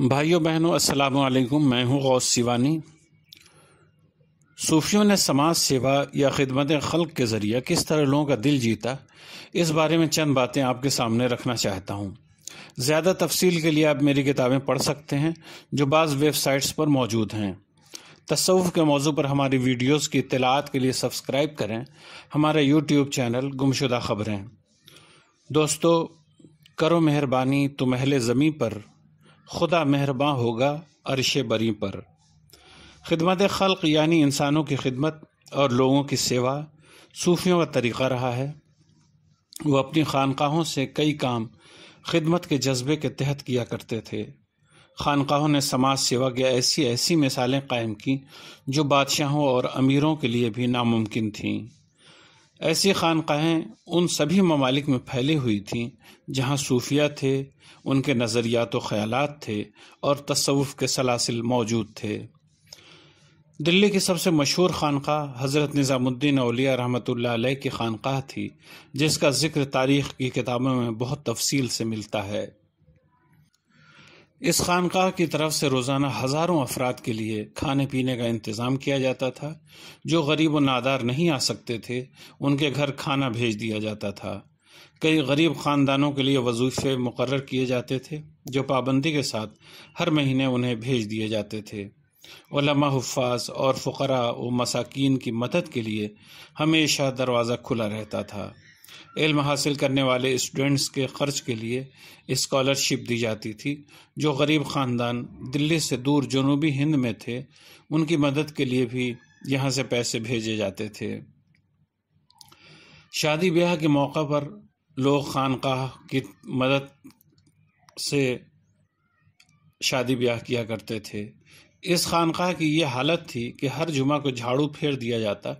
भाइयों बहनों अस्सलाम वालेकुम मैं हूं गौस सिवानी सूफियों ने समाज सेवा या खिदमत खल्क के ज़रिए किस तरह लोगों का दिल जीता इस बारे में चंद बातें आपके सामने रखना चाहता हूं ज़्यादा तफसील के लिए आप मेरी किताबें पढ़ सकते हैं जो बाज़ वेबसाइट्स पर मौजूद हैं तसवुफ़ के मौजू पर हमारी वीडियोस की इतलात के लिए सब्सक्राइब करें हमारा यूट्यूब चैनल गुमशुदा खबरें दोस्तों करो मेहरबानी तुम अहल ज़मी पर खुदा मेहरबान होगा अरश बरी पर खिदमत खल्क यानी इंसानों की खिदमत और लोगों की सेवा सूफियों का तरीक़ा रहा है वो अपनी खानकाहों से कई काम खिदमत के जज्बे के तहत किया करते थे खानकाहों ने समाज सेवा की ऐसी ऐसी मिसालें कायम की जो बादशाहों और अमीरों के लिए भी नामुमकिन थीं ऐसी खानकाहें उन सभी ममालिक में फैली हुई थीं जहां सूफिया थे उनके नज़रियात व थे और तसवुफ़ के सलासिल मौजूद थे दिल्ली की सबसे मशहूर खानका हज़रत निज़ामुद्दीन अलिया रहमत की खानका थी जिसका ज़िक्र तारीख़ की किताबों में बहुत तफसील से मिलता है इस खानकाह की तरफ से रोज़ाना हज़ारों अफराद के लिए खाने पीने का इंतज़ाम किया जाता था जो गरीब व नादार नहीं आ सकते थे उनके घर खाना भेज दिया जाता था कई गरीब ख़ानदानों के लिए वजीफ़े मुकर किए जाते थे जो पाबंदी के साथ हर महीने उन्हें भेज दिए जाते थे हफाज और फ़क़रा व मसाकिन की मदद के लिए हमेशा दरवाज़ा खुला रहता था इल्म हासिल करने वाले स्टूडेंट्स के खर्च के लिए स्कॉलरशिप दी जाती थी जो गरीब ख़ानदान दिल्ली से दूर जनूबी हिंद में थे उनकी मदद के लिए भी यहाँ से पैसे भेजे जाते थे शादी ब्याह के मौका पर लोग खानकाह की मदद से शादी ब्याह किया करते थे इस खानकाह की यह हालत थी कि हर जुमा को झाड़ू फेर दिया जाता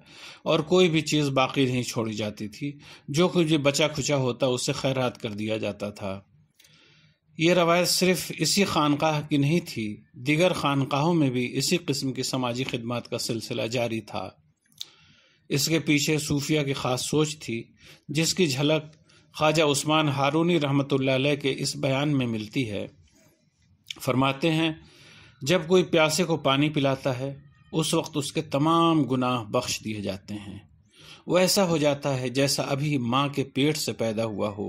और कोई भी चीज़ बाकी नहीं छोड़ी जाती थी जो कुछ बचा खुचा होता उसे खैरात कर दिया जाता था ये रवायत सिर्फ इसी खानकाह की नहीं थी दिगर खानकाहों में भी इसी किस्म की समाजी खदमात का सिलसिला जारी था इसके पीछे सूफिया की ख़ास सोच थी जिसकी झलक ख्वाजा उस्मान हारूनी रहमत के इस बयान में मिलती है फरमाते हैं जब कोई प्यासे को पानी पिलाता है उस वक्त उसके तमाम गुनाह बख्श दिए जाते हैं वो ऐसा हो जाता है जैसा अभी माँ के पेट से पैदा हुआ हो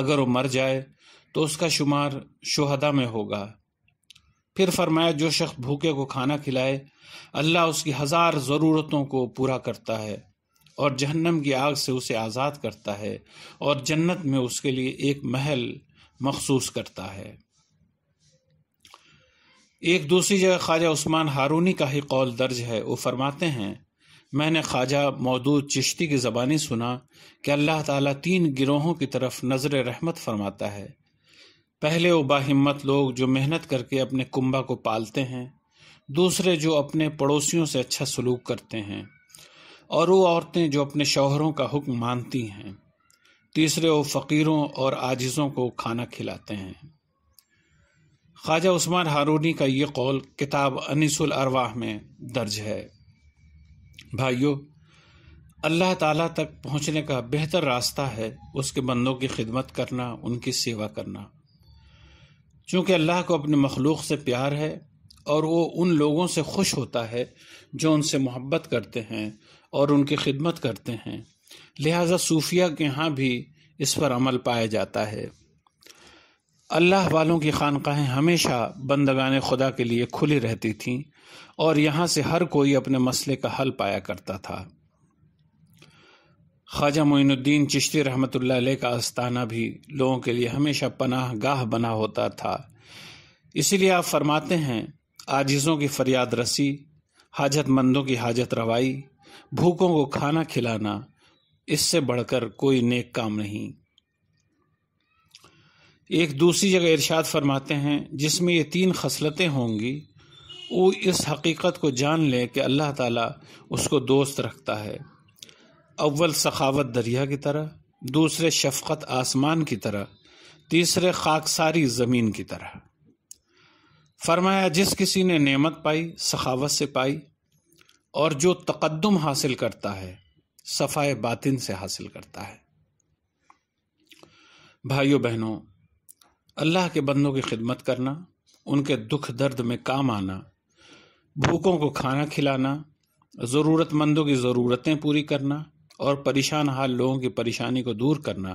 अगर वो मर जाए तो उसका शुमार शुहदा में होगा फिर फरमाया जो शख्स भूखे को खाना खिलाए अल्लाह उसकी हज़ार ज़रूरतों को पूरा करता है और जहन्नम की आग से उसे आज़ाद करता है और जन्नत में उसके लिए एक महल मखसूस करता है एक दूसरी जगह ख्वाजा उस्मान हारूनी का ही कौल दर्ज है वो फरमाते हैं मैंने ख्वाजा मौदूद चिश्ती की ज़बानी सुना कि अल्लाह ताला तीन गिरोहों की तरफ नज़र रहमत फरमाता है पहले वो बाहिम्मत लोग जो मेहनत करके अपने कुंबा को पालते हैं दूसरे जो अपने पड़ोसियों से अच्छा सलूक करते हैं और वो औरतें जो अपने शौहरों का हुक्म मानती हैं तीसरे वो फ़कीरों और आजिज़ों को खाना खिलाते हैं ख्वाजा उस्मान हारूनी का ये कौल किताब अनिसुल अरवाह में दर्ज है भाइयों अल्लाह ताला तक पहुंचने का बेहतर रास्ता है उसके बंदों की खिदमत करना उनकी सेवा करना चूँकि अल्लाह को अपने मखलूक से प्यार है और वो उन लोगों से खुश होता है जो उनसे मोहब्बत करते हैं और उनकी खिदमत करते हैं लिहाजा सूफिया के यहाँ भी इस पर अमल पाया जाता है अल्लाह वालों की खानकाहें हमेशा बंदगान खुदा के लिए खुली रहती थीं और यहाँ से हर कोई अपने मसले का हल पाया करता था ख्वाजा मोइनुद्दीन चिश्ती रहमत का आस्ताना भी लोगों के लिए हमेशा पनाह गाह बना होता था इसीलिए आप फरमाते हैं आजिज़ों की फरियाद रसी हाजतमंदों की हाजत रवाई भूखों को खाना खिलाना इससे बढ़कर कोई नेक काम नहीं एक दूसरी जगह इरशाद फरमाते हैं जिसमें ये तीन खसलतें होंगी वो इस हकीकत को जान ले कि अल्लाह ताला उसको दोस्त रखता है अव्वल सखावत दरिया की तरह दूसरे शफकत आसमान की तरह तीसरे खाकसारी ज़मीन की तरह फरमाया जिस किसी ने नेमत पाई सखावत से पाई और जो तकद्दम हासिल करता है सफ़ाए बातिन से हासिल करता है भाइयों बहनों अल्लाह के बंदों की खिदमत करना उनके दुख दर्द में काम आना भूखों को खाना खिलाना ज़रूरतमंदों की ज़रूरतें पूरी करना और परेशान हाल लोगों की परेशानी को दूर करना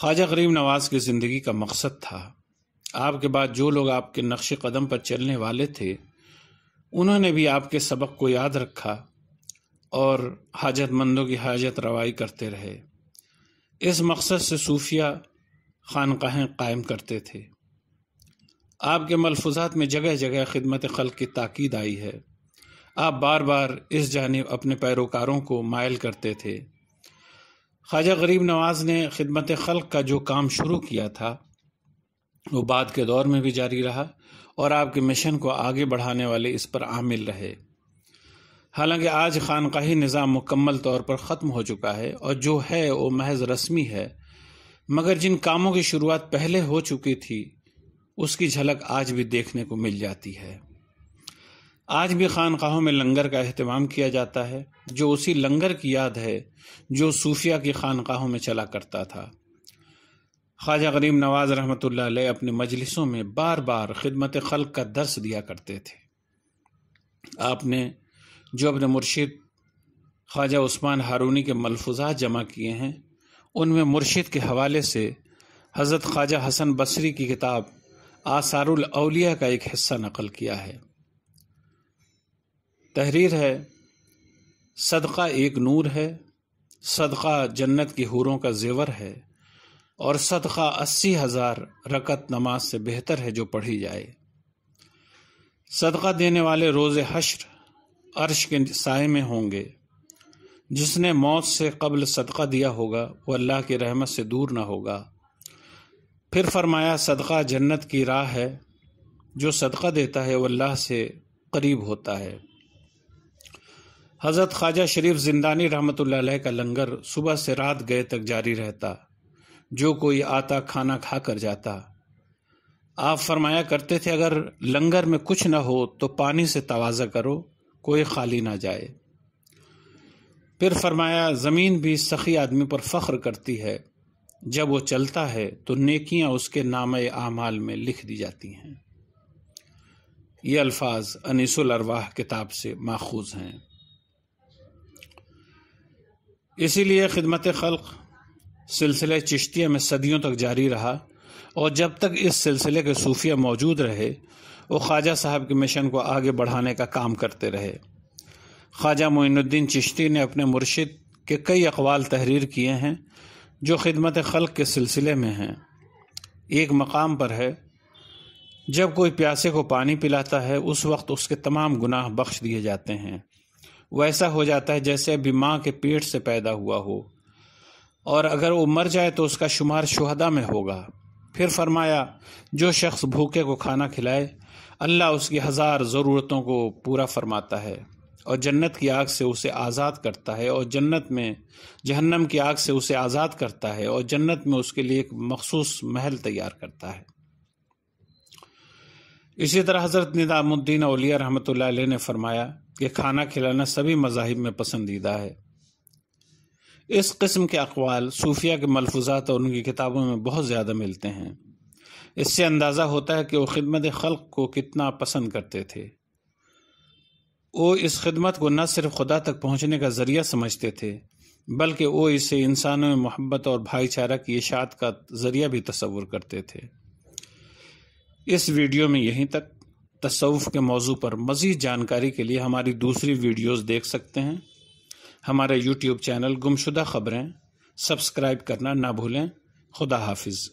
ख्वाजा गरीब नवाज की ज़िंदगी का मकसद था आपके बाद जो लोग आपके नक्श कदम पर चलने वाले थे उन्होंने भी आपके सबक को याद रखा और हाजतमंदों की हाजत रवाई करते रहे इस मकसद से सूफिया खानकहें कायम करते थे आपके मलफूजात में जगह जगह खिदमत खल की ताकीद आई है आप बार बार इस जानब अपने पैरोकारों को मायल करते थे ख्वाजा गरीब नवाज ने खिदमत खल का जो काम शुरू किया था वो बाद के दौर में भी जारी रहा और आपके मिशन को आगे बढ़ाने वाले इस पर आमिल रहे हालांकि आज खानकाही निज़ाम मुकम्मल तौर पर ख़त्म हो चुका है और जो है वो महज रस्मी है मगर जिन कामों की शुरुआत पहले हो चुकी थी उसकी झलक आज भी देखने को मिल जाती है आज भी खानकाहों में लंगर का अहतमाम किया जाता है जो उसी लंगर की याद है जो सूफिया की खानकाहों में चला करता था ख्वाजा गरीब नवाज रहमत अपने मजलिसों में बार बार खिदमत खल का दर्स दिया करते थे आपने जो अपने मुर्शिद ख्वाजा उस्मान हारूनी के मलफूजात जमा किए हैं उनमें मुर्शिद के हवाले से हज़रत ख्वाजा हसन बसरी की किताब आसारुल अलिया का एक हिस्सा नकल किया है तहरीर है सदका एक नूर है सदका जन्नत की हूरों का जेवर है और सदका अस्सी हज़ार रकत नमाज से बेहतर है जो पढ़ी जाए सदका देने वाले रोज़ हश्र अर्श के साय में होंगे जिसने मौत से कबल सदका दिया होगा वह अल्लाह की रहमत से दूर ना होगा फिर फरमाया सदका जन्नत की राह है जो सदका देता है वह अल्लाह से करीब होता है हज़रत ख्वाजा शरीफ जिंदानी रहमत का लंगर सुबह से रात गए तक जारी रहता जो कोई आता खाना खा कर जाता आप फरमाया करते थे अगर लंगर में कुछ ना हो तो पानी से तोजा करो कोई खाली ना जाए फिर फरमाया ज़मीन भी सखी आदमी पर फ़ख्र करती है जब वो चलता है तो नेकियां उसके नाम आमाल में लिख दी जाती हैं ये अल्फाज अनिसुल अरवाह किताब से माखूज हैं इसीलिए खिदमत खल्क सिलसिले चिश्तिया में सदियों तक जारी रहा और जब तक इस सिलसिले के सूफिया मौजूद रहे वो ख्वाजा साहब के मिशन को आगे बढ़ाने का काम करते रहे ख्वाजा मोइनुद्दीन चिश्ती ने अपने मुर्शिद के कई अकवाल तहरीर किए हैं जो खिदमत खल्क के सिलसिले में हैं एक मकाम पर है जब कोई प्यासे को पानी पिलाता है उस वक्त उसके तमाम गुनाह बख्श दिए जाते हैं वैसा हो जाता है जैसे अभी माँ के पेट से पैदा हुआ हो और अगर वो मर जाए तो उसका शुमार शुहदा में होगा फिर फरमाया जो शख्स भूखे को खाना खिलाए अल्लाह उसकी हज़ार ज़रूरतों को पूरा फरमाता है और जन्नत की आग से उसे आज़ाद करता है और जन्नत में जहन्नम की आग से उसे आज़ाद करता है और जन्नत में उसके लिए एक मखसूस महल तैयार करता है इसी तरह हज़रत निदामुद्दीन अलिया रहमत ने फरमाया कि खाना खिलाना सभी मजाहिब में पसंदीदा है इस किस्म के अकवाल सूफिया के मलफूजात और उनकी किताबों में बहुत ज़्यादा मिलते हैं इससे अंदाज़ा होता है कि वो खिदमत खल को कितना पसंद करते थे वो इस खिदमत को न सिर्फ खुदा तक पहुँचने का जरिया समझते थे बल्कि वो इसे इंसानों में मोहब्बत और भाईचारा की इशात का जरिया भी तस्वुर करते थे इस वीडियो में यहीं तक तसवुफ़ के मौजू पर मज़ीद जानकारी के लिए हमारी दूसरी वीडियोस देख सकते हैं हमारे यूट्यूब चैनल गुमशुदा ख़बरें सब्सक्राइब करना ना भूलें खुदा हाफिज़